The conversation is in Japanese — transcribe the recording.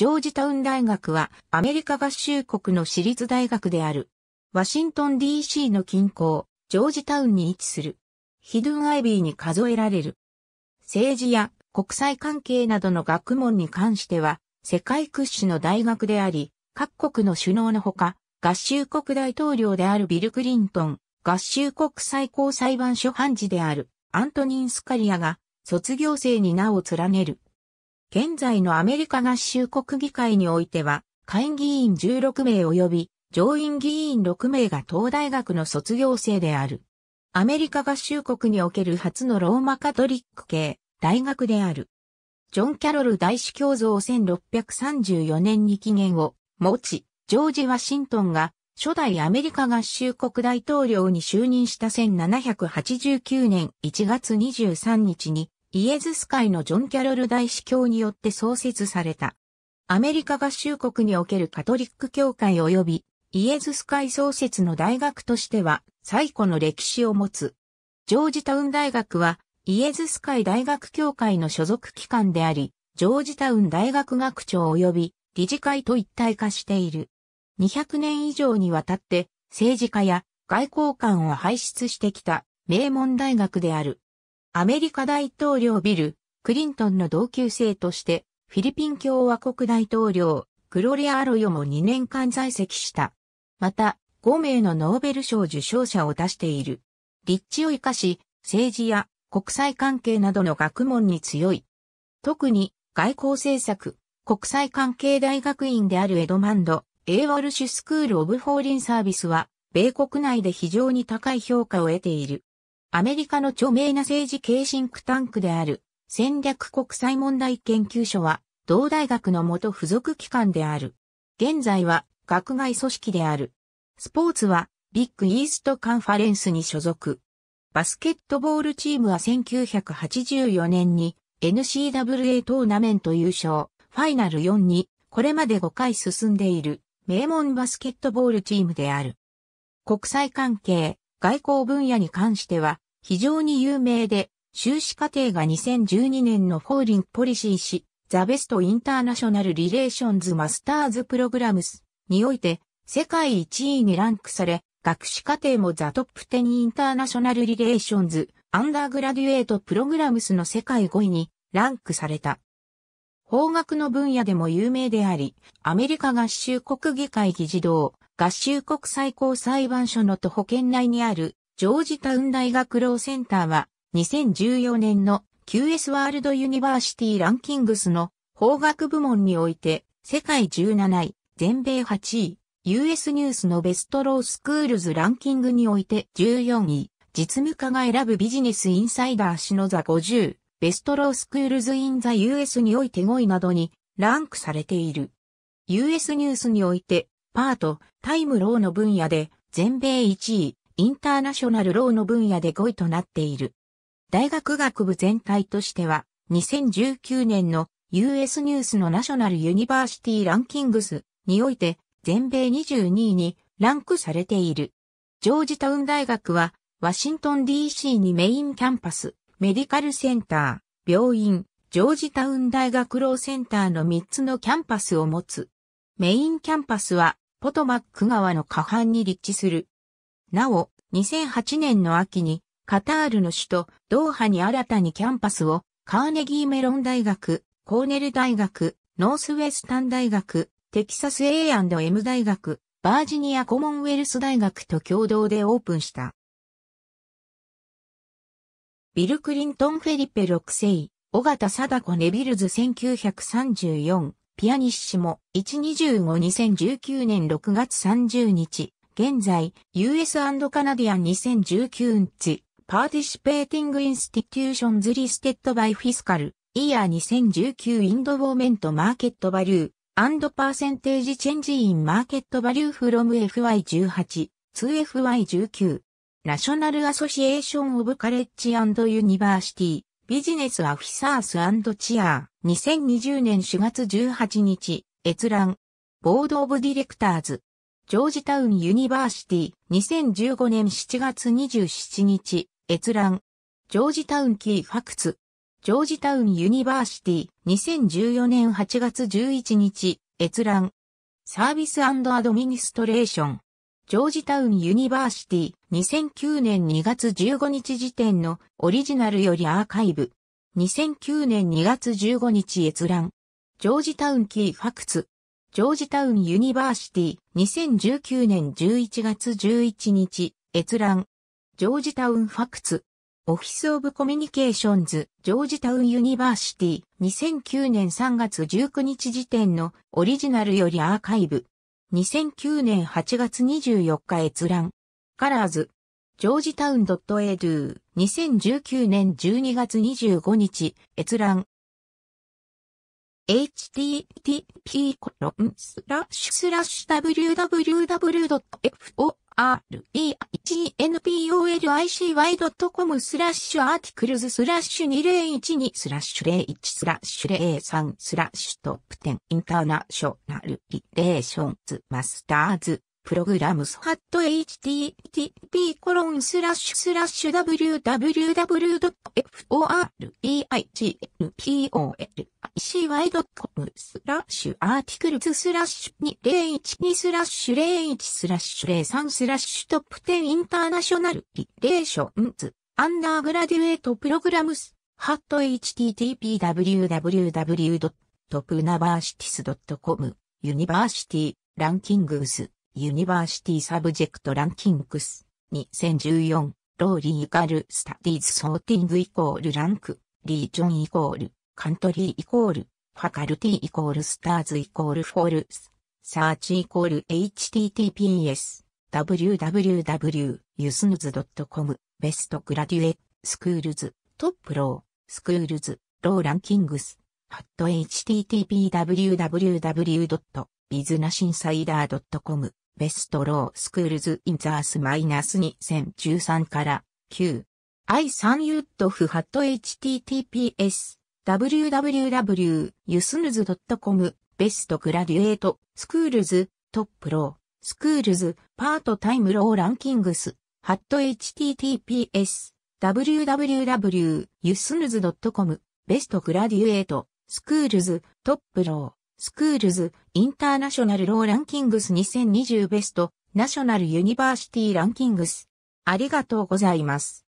ジョージタウン大学はアメリカ合衆国の私立大学である。ワシントン DC の近郊、ジョージタウンに位置する。ヒドゥンアイビーに数えられる。政治や国際関係などの学問に関しては、世界屈指の大学であり、各国の首脳のほか、合衆国大統領であるビル・クリントン、合衆国最高裁判所判事であるアントニン・スカリアが卒業生に名を連ねる。現在のアメリカ合衆国議会においては、下院議員16名及び上院議員6名が東大学の卒業生である。アメリカ合衆国における初のローマカトリック系大学である。ジョン・キャロル大司教像1634年に期限を持ち、ジョージ・ワシントンが初代アメリカ合衆国大統領に就任した1789年1月23日にイエズス会のジョン・キャロル大司教によって創設された。アメリカ合衆国におけるカトリック教会及びイエズス会創設の大学としては最古の歴史を持つ。ジョージタウン大学はイエズス会大学協会の所属機関であり、ジョージタウン大学学長及び理事会と一体化している。200年以上にわたって政治家や外交官を輩出してきた名門大学である。アメリカ大統領ビル、クリントンの同級生として、フィリピン共和国大統領、グロリア・アロヨも2年間在籍した。また、5名のノーベル賞受賞者を出している。立地を生かし、政治や国際関係などの学問に強い。特に、外交政策、国際関係大学院であるエドマンド、エイワルシュスクール・オブ・フォーリン・サービスは、米国内で非常に高い評価を得ている。アメリカの著名な政治系シンクタンクである戦略国際問題研究所は同大学の元付属機関である。現在は学外組織である。スポーツはビッグイーストカンファレンスに所属。バスケットボールチームは1984年に n c w a トーナメント優勝、ファイナル4にこれまで5回進んでいる名門バスケットボールチームである。国際関係、外交分野に関しては非常に有名で、修士課程が2012年のフォーリンポリシー誌、ザ・ベスト・インターナショナル・リレーションズ・マスターズ・プログラムスにおいて世界1位にランクされ、学士課程もザ・トップ10インターナショナル・リレーションズ・アンダーグラデュエート・プログラムスの世界5位にランクされた。法学の分野でも有名であり、アメリカ合衆国議会議事堂、合衆国最高裁判所の徒歩圏内にあるジョージタウン大学ローセンターは2014年の QS ワールドユニバーシティランキングスの法学部門において世界17位、全米8位、US ニュースのベストロースクールズランキングにおいて14位、実務家が選ぶビジネスインサイダー氏の座50、ベストロースクールズインザ US において5位などにランクされている。US ニュースにおいてパート、タイムローの分野で全米1位、インターナショナルローの分野で5位となっている。大学学部全体としては、2019年の US ニュースのナショナルユニバーシティランキングスにおいて全米22位にランクされている。ジョージタウン大学はワシントン DC にメインキャンパス、メディカルセンター、病院、ジョージタウン大学ローセンターの3つのキャンパスを持つ。メインキャンパスはポトマック川の下半に立地する。なお、2008年の秋に、カタールの首都、ドーハに新たにキャンパスを、カーネギーメロン大学、コーネル大学、ノースウェスタン大学、テキサス A&M 大学、バージニアコモンウェルス大学と共同でオープンした。ビル・クリントン・フェリペ6世、尾形貞子ネビルズ1934、ピアニッシモ1252019年6月30日、現在、US& カナディアン2019ンチ、パーティシペーティングインスティテューションズリステッドバイフィスカル、イヤー2019インドウォーメントマーケットバリュー、アンドパーセンテージチェンジインマーケットバリューフロム FY18、2FY19。ナショナルアソシエーションオブカレッジユニバーシティ、ビジネスアフィサースチアー、2020年4月18日、閲覧、ボードオブディレクターズ、ジョージタウンユニバーシティ、2015年7月27日、閲覧、ジョージタウンキーファクツ、ジョージタウンユニバーシティ、2014年8月11日、閲覧、サービスアドミニストレーション、ジョージタウンユニバーシティ2009年2月15日時点のオリジナルよりアーカイブ2009年2月15日閲覧ジョージタウンキーファクツジョージタウンユニバーシティ2019年11月11日閲覧ジョージタウンファクツオフィス・オブ・コミュニケーションズ、ジョージタウン・ユニバーシティ、2009年3月19日時点のオリジナルよりアーカイブ、2009年8月24日閲覧。カラーズ。ジョージタウン .edu。2019年12月25日。閲覧。http コロンスラッシュスラッシュ www.foreignpolicy.com スラッシュアーティクルズスラッシュ2012スラッシュ01スラッシュ03スラッシュトップ10インターナショナルリレーションズマスターズプログラムスハット http コロンスラッシュスラッシュ www.foreignpolicy.com スラッシュアーティクルズスラッシュ2012スラッシュ01スラッシュ03スラッシュトップ10インターナショナルリレーションズアンダーグラデュエートプログラムスハット http www.topuniversities.com ユニバーシティランキングスユニバーシティサブジェクトランキングス2014ローリーガルスタディーズソーティングイコールランクリージョンイコールカントリーイコールファカルティイコールスターズイコールフォールスサーチイコール https www.yusnuz.com ベストグラデュエスクールズトップロースクールズローランキングスハ at http www. ビズナシンサイダー .com ベストロースクールズ・イン・ザース・マイナス2013から9。i3u.hat.https www.yusnuz.com ベストグラデュエートスクールズトップロースクールズパートタイムローランキングス hat.https www.yusnuz.com ベストグラデュエートスクールズトップロースクールズ、インターナショナルローランキングス2020ベスト、ナショナルユニバーシティランキングス。ありがとうございます。